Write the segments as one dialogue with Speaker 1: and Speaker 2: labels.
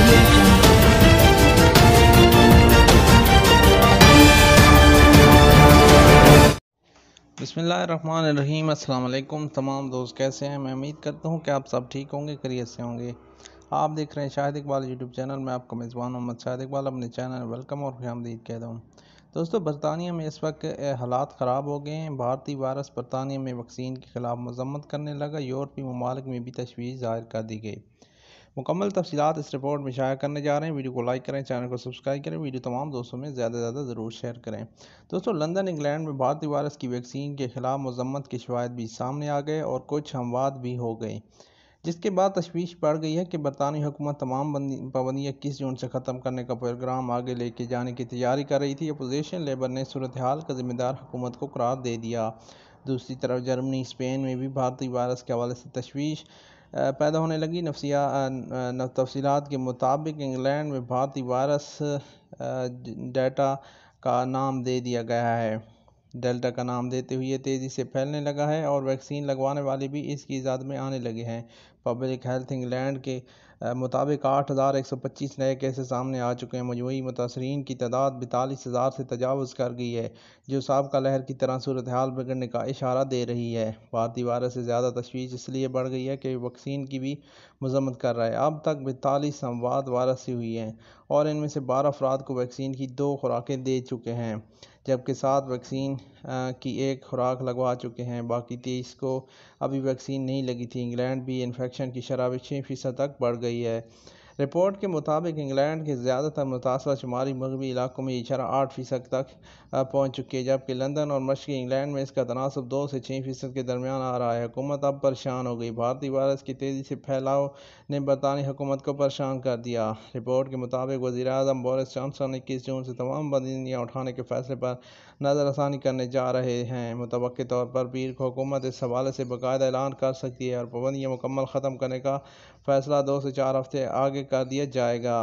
Speaker 1: बसमीम अल्लाम तमाम दोस्त कैसे हैं मैं उम्मीद करता हूँ कि आप सब ठीक होंगे करियर से होंगे आप देख रहे हैं शाहिद इकबाल यूट्यूब चैनल में आपका मेज़बान मोहम्मद शाहिद इकबाल अपने चैनल वेलकम और ख्यामदीद कहता हूँ दोस्तों बरतानिया में इस वक्त हालात ख़राब हो गए हैं भारतीय वायरस बरतानिया में वैक्सीन के ख़िलाफ़ मजम्मत करने लगा यूरोपी ममालिक में भी तशवीश ज़ाहिर कर दी गई मुकम्मल तफसीत इस रिपोर्ट में शाया करने जा रहे हैं वीडियो को लाइक करें चैनल को सब्सक्राइब करें वीडियो तमाम दोस्तों में ज़्यादा से ज़्यादा ज़रूर शेयर करें दोस्तों लंदन इंग्लैंड में भारतीय वायरस की वैक्सीन के खिलाफ मजम्मत की शवाद भी सामने आ गए और कुछ हमवाद भी हो गए जिसके बाद तशवीश बढ़ गई है कि बरतानी हुकूमत तमाम पाबंदियाँ किस जून से ख़त्म करने का प्रोग्राम आगे लेके जाने की तैयारी कर रही थी अपोजिशन लेबर ने सूरत हाल का जिम्मेदार हुकूमत को करार दे दिया दूसरी तरफ जर्मनी स्पेन में भी भारतीय वायरस के हवाले से तशवीश पैदा होने लगी नफसिया तफसीत के मुताबिक इंग्लैंड में भारतीय वायरस डेटा का नाम दे दिया गया है डेल्टा का नाम देते हुए तेज़ी से फैलने लगा है और वैक्सीन लगवाने वाले भी इसकी ईजाद में आने लगे हैं पब्लिक हेल्थ इंग्लैंड के मुताबिक आठ हज़ार एक सौ पच्चीस नए केसेस सामने आ चुके हैं मजमू मुतासरीन की तादाद बतालीस हज़ार से तजावज़ कर गई है जो सबका लहर की तरह सूरत हाल बिगड़ने का इशारा दे रही है भारतीय वायरस से ज़्यादा तशवीश इसलिए बढ़ गई है कि वैक्सीन की भी मजम्मत कर रहा है अब तक बैतालीस अमवाद वायरस से हुई हैं और इनमें से बारह अफराद को वैक्सीन की दो खुराकें दे चुके हैं जबकि सात वैक्सीन की एक खुराक लगवा चुके हैं बाकी तेईस को अभी वैक्सीन नहीं लगी थी इंग्लैंड भी इन्फेक्शन की शराब छः फ़ीसद तक बढ़ गई है रिपोर्ट के मुताबिक इंग्लैंड के ज़्यादातर मुतासर शुमारी मगरबी इलाकों में इशारा आठ फ़ीसद तक पहुँच चुकी है जबकि लंदन और मशरक़ी इंग्लैंड में इसका तनासब दो से छः फ़ीसद के दरमियान आ रहा है हुकूमत अब परेशान हो गई भारतीय वायरस की तेज़ी से फैलाव ने बरतानी हुकूमत को परेशान कर दिया रिपोर्ट के मुताबिक वजी अजम बोरिस जॉनसन इक्कीस जून से तमाम बंदियाँ उठाने के फैसले पर नज़रसानी करने जा रहे हैं मुतव तौर पर पीर को हुकूमत इस हवाले से बाकायदा ऐलान कर सकती है और पाबंदियाँ मुकम्मल ख़त्म करने का फैसला दो से चार हफ्ते आगे कर दिया जाएगा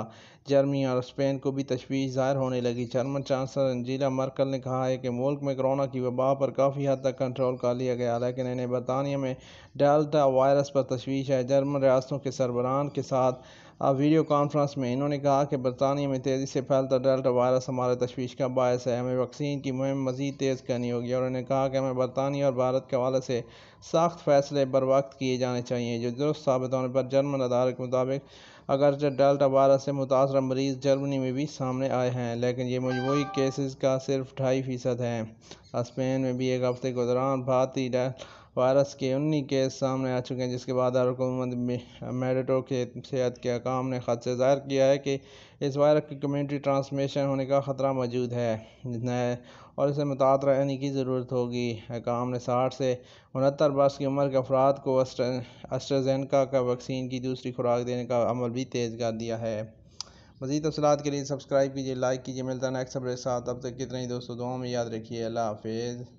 Speaker 1: जर्मनी और स्पेन को भी तशवीश ज़ाहिर होने लगी जर्मन चांसलर अंजीला मर्कल ने कहा है कि मुल्क में कोरोना की वबा पर काफ़ी हद तक कंट्रोल कर लिया गया लेकिन इन्हें बरतानिया में डेल्टा वायरस पर तशवीश है जर्मन रियासतों के सरबरान के साथ वीडियो कॉन्फ्रेंस में इन्होंने कहा कि बरतानिया में तेज़ी से फैलता डेल्टा वायरस हमारे तशवीश का बायस है हमें वैक्सीन की मुहिम मज़ीद तेज़ करनी होगी और उन्होंने कहा कि हमें बरतानिया और भारत के हवाले से सख्त फैसले बर वक्त किए जाने चाहिए जो दुरुस्त साबित होने पर जर्मन अदारे के मुताबिक अगरचे डेल्टा वायरस से मुतासर मरीज़ जर्मनी में भी सामने आए हैं लेकिन ये मजमू केसेस का सिर्फ ढाई फ़ीसद है स्पेन में भी एक हफ्ते के दौरान भारतीय वायरस के उन्नी केस सामने आ चुके हैं जिसके बाद दारकूमत मेडिटो के सेहत के अकाम ने खदशे ज़ाहिर किया है कि इस वायरस की कम्यूनिटी ट्रांसमिशन होने का ख़तरा मौजूद है और इसे मुताद रहने की ज़रूरत होगी अकाम ने साठ से उनहत्तर बरस की उम्र के अफराद को अस्ट्रजेनका का वैक्सीन की दूसरी खुराक देने का अमल भी तेज़ कर दिया है मजीद तफसलत के लिए सब्सक्राइब कीजिए लाइक कीजिए मिलता नेक्स्ट खबरें साथ अब तक कितने ही दोस्तों दो में याद रखिए अल्लाह हाफिज़